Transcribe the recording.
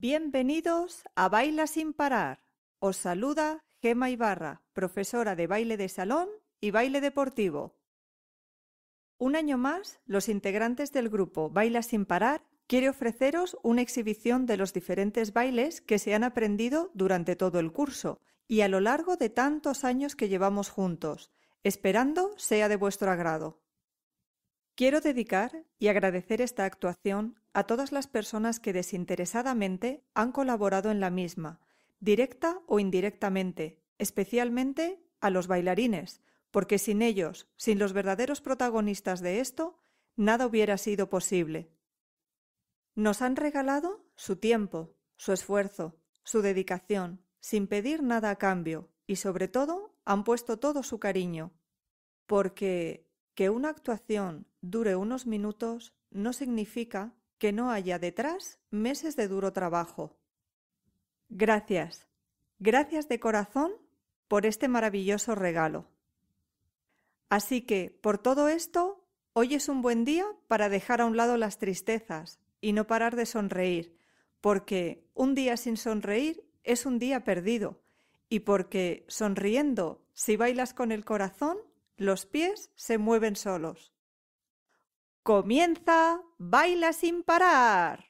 Bienvenidos a Baila sin parar. Os saluda Gema Ibarra, profesora de baile de salón y baile deportivo. Un año más, los integrantes del grupo Baila sin parar quiere ofreceros una exhibición de los diferentes bailes que se han aprendido durante todo el curso y a lo largo de tantos años que llevamos juntos, esperando sea de vuestro agrado. Quiero dedicar y agradecer esta actuación a todas las personas que desinteresadamente han colaborado en la misma, directa o indirectamente, especialmente a los bailarines, porque sin ellos, sin los verdaderos protagonistas de esto, nada hubiera sido posible. Nos han regalado su tiempo, su esfuerzo, su dedicación, sin pedir nada a cambio, y sobre todo han puesto todo su cariño. Porque que una actuación dure unos minutos no significa que no haya detrás meses de duro trabajo. Gracias, gracias de corazón por este maravilloso regalo. Así que, por todo esto, hoy es un buen día para dejar a un lado las tristezas y no parar de sonreír, porque un día sin sonreír es un día perdido, y porque sonriendo, si bailas con el corazón, los pies se mueven solos. Comienza Baila sin parar.